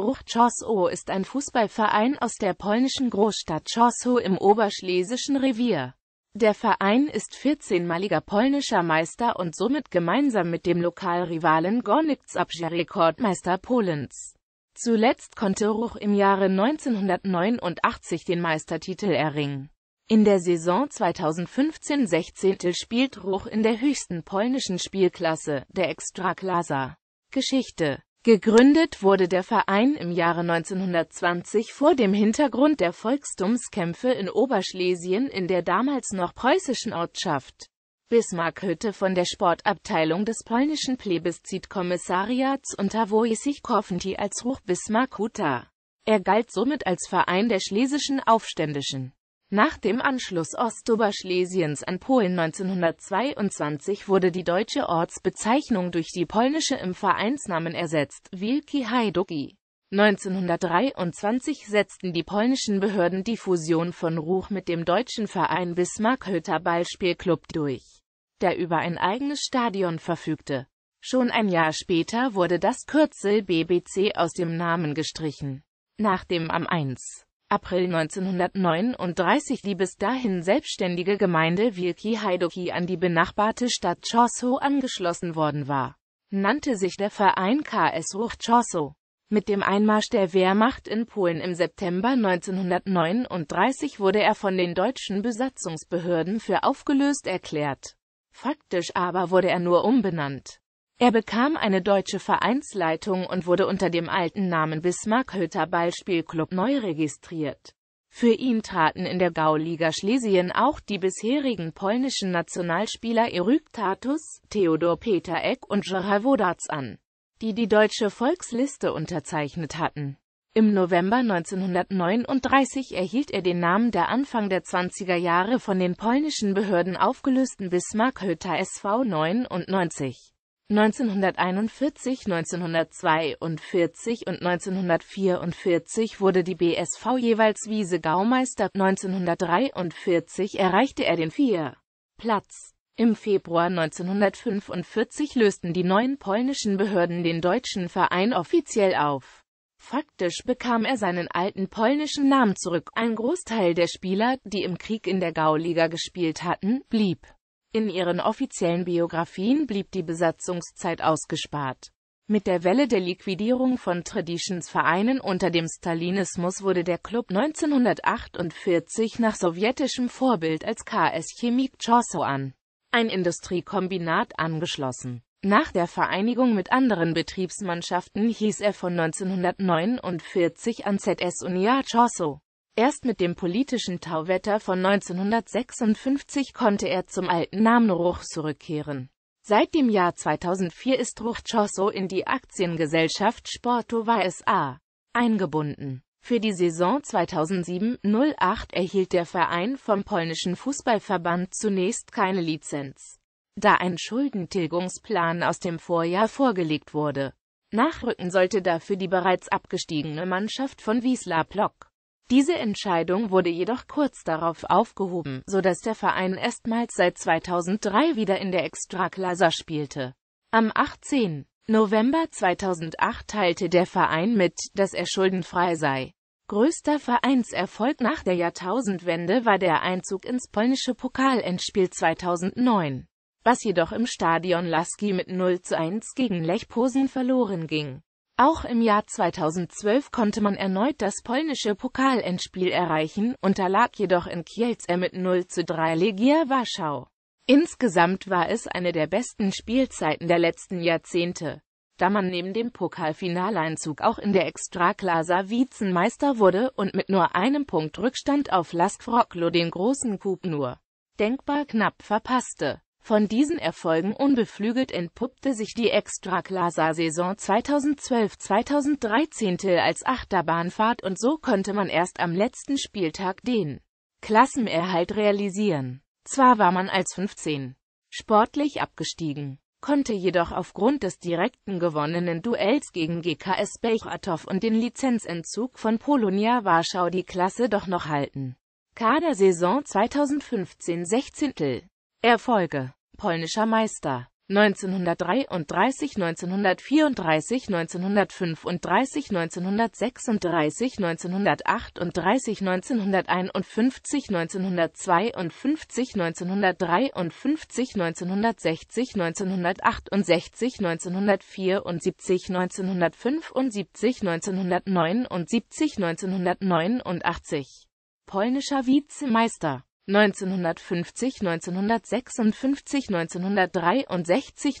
Ruch Czoszow ist ein Fußballverein aus der polnischen Großstadt Czoszow im Oberschlesischen Revier. Der Verein ist 14-maliger polnischer Meister und somit gemeinsam mit dem Lokalrivalen Gornik Zabrze Rekordmeister Polens. Zuletzt konnte Ruch im Jahre 1989 den Meistertitel erringen. In der Saison 2015-16 spielt Ruch in der höchsten polnischen Spielklasse, der Ekstraklasa. Geschichte Gegründet wurde der Verein im Jahre 1920 vor dem Hintergrund der Volkstumskämpfe in Oberschlesien in der damals noch preußischen Ortschaft Bismarckhütte von der Sportabteilung des polnischen Plebiszitkommissariats unter Wojciech Kowinty als Ruch Huta. Er galt somit als Verein der schlesischen Aufständischen nach dem Anschluss Ostoberschlesiens an Polen 1922 wurde die deutsche Ortsbezeichnung durch die polnische im Vereinsnamen ersetzt, Wielki Hajduki. 1923 setzten die polnischen Behörden die Fusion von Ruch mit dem deutschen Verein Bismarck-Hütter Ballspielclub durch, der über ein eigenes Stadion verfügte. Schon ein Jahr später wurde das Kürzel BBC aus dem Namen gestrichen. Nach dem am 1. April 1939 die bis dahin selbstständige Gemeinde Wilki-Heidoki an die benachbarte Stadt Chosso angeschlossen worden war, nannte sich der Verein KS Ruch Chosso. Mit dem Einmarsch der Wehrmacht in Polen im September 1939 wurde er von den deutschen Besatzungsbehörden für aufgelöst erklärt. Faktisch aber wurde er nur umbenannt. Er bekam eine deutsche Vereinsleitung und wurde unter dem alten Namen Bismarck-Hütter Ballspielclub neu registriert. Für ihn traten in der Gauliga Schlesien auch die bisherigen polnischen Nationalspieler Eryk Tatus, Theodor Peter Eck und Gerhard Wodatz an, die die deutsche Volksliste unterzeichnet hatten. Im November 1939 erhielt er den Namen der Anfang der 20er Jahre von den polnischen Behörden aufgelösten Bismarck-Hütter SV 99. 1941, 1942 und 1944 wurde die BSV jeweils Wiese-Gaumeister, 1943 erreichte er den 4. Platz. Im Februar 1945 lösten die neuen polnischen Behörden den deutschen Verein offiziell auf. Faktisch bekam er seinen alten polnischen Namen zurück. Ein Großteil der Spieler, die im Krieg in der Gauliga gespielt hatten, blieb. In ihren offiziellen Biografien blieb die Besatzungszeit ausgespart. Mit der Welle der Liquidierung von Traditionsvereinen unter dem Stalinismus wurde der Club 1948 nach sowjetischem Vorbild als KS Chemik an ein Industriekombinat, angeschlossen. Nach der Vereinigung mit anderen Betriebsmannschaften hieß er von 1949 an ZS Unia Chorso. Erst mit dem politischen Tauwetter von 1956 konnte er zum alten Namen Ruch zurückkehren. Seit dem Jahr 2004 ist Ruch Ruchchoso in die Aktiengesellschaft Sportova SA eingebunden. Für die Saison 2007-08 erhielt der Verein vom polnischen Fußballverband zunächst keine Lizenz, da ein Schuldentilgungsplan aus dem Vorjahr vorgelegt wurde. Nachrücken sollte dafür die bereits abgestiegene Mannschaft von Wiesla Plock. Diese Entscheidung wurde jedoch kurz darauf aufgehoben, so dass der Verein erstmals seit 2003 wieder in der Extraklasa spielte. Am 18. November 2008 teilte der Verein mit, dass er schuldenfrei sei. Größter Vereinserfolg nach der Jahrtausendwende war der Einzug ins polnische Pokalendspiel 2009, was jedoch im Stadion Laski mit 0 zu 1 gegen Lech Posen verloren ging. Auch im Jahr 2012 konnte man erneut das polnische Pokalendspiel erreichen, unterlag jedoch in Kielce mit 0 zu 3 Legia Warschau. Insgesamt war es eine der besten Spielzeiten der letzten Jahrzehnte, da man neben dem Pokalfinaleinzug auch in der Extraklasa Vizenmeister wurde und mit nur einem Punkt Rückstand auf Lask Wrocław den großen Cup nur denkbar knapp verpasste. Von diesen Erfolgen unbeflügelt entpuppte sich die Ekstraklasa-Saison 2012-2013 als Achterbahnfahrt und so konnte man erst am letzten Spieltag den Klassenerhalt realisieren. Zwar war man als 15 sportlich abgestiegen, konnte jedoch aufgrund des direkten gewonnenen Duells gegen GKS Beichratow und den Lizenzentzug von Polonia Warschau die Klasse doch noch halten. Kader-Saison 2015 16. Erfolge Polnischer Meister 1933, 1934, 1935, 1936, 1938, 1951, 1952, 1953, 1960, 1968, 1974, 1975, 1979, 1989. Polnischer Vizemeister 1950, 1956, 1963, 1970,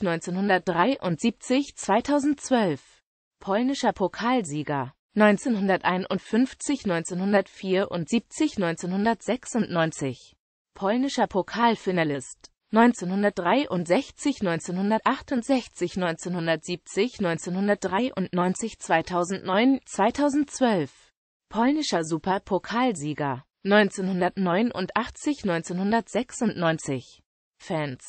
1973, 2012. Polnischer Pokalsieger. 1951, 1974, 1996. Polnischer Pokalfinalist. 1963, 1968, 1970, 1993, 2009, 2012. Polnischer Superpokalsieger. 1989, 1996. Fans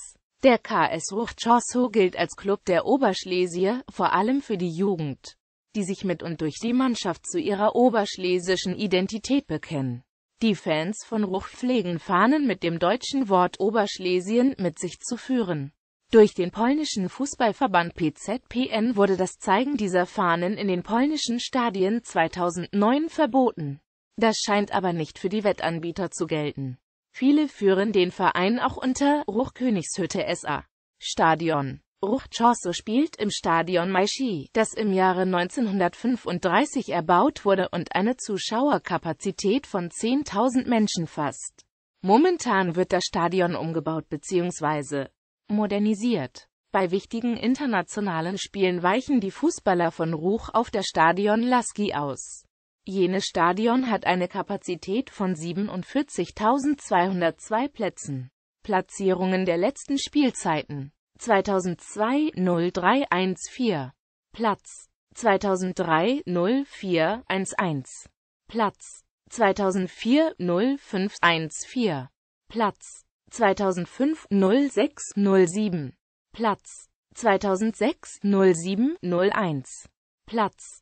Der KS Ruchchosow gilt als Club der Oberschlesier, vor allem für die Jugend, die sich mit und durch die Mannschaft zu ihrer oberschlesischen Identität bekennen. Die Fans von Ruch pflegen Fahnen mit dem deutschen Wort Oberschlesien mit sich zu führen. Durch den polnischen Fußballverband PZPN wurde das Zeigen dieser Fahnen in den polnischen Stadien 2009 verboten das scheint aber nicht für die Wettanbieter zu gelten. Viele führen den Verein auch unter Ruch Königshütte SA Stadion. Ruch Chausse spielt im Stadion Maishi, das im Jahre 1935 erbaut wurde und eine Zuschauerkapazität von 10.000 Menschen fasst. Momentan wird das Stadion umgebaut bzw. modernisiert. Bei wichtigen internationalen Spielen weichen die Fußballer von Ruch auf der Stadion Lasky aus. Jenes Stadion hat eine Kapazität von 47.202 Plätzen. Platzierungen der letzten Spielzeiten 2002 03 0314 Platz 2003 04 0411 Platz 2004 05 0514 Platz 2005 06 0607 Platz 2006 07 0701 Platz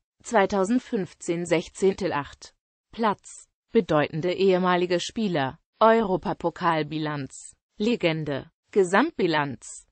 2015 16. 8. Platz. Bedeutende ehemalige Spieler. Europapokalbilanz. Legende. Gesamtbilanz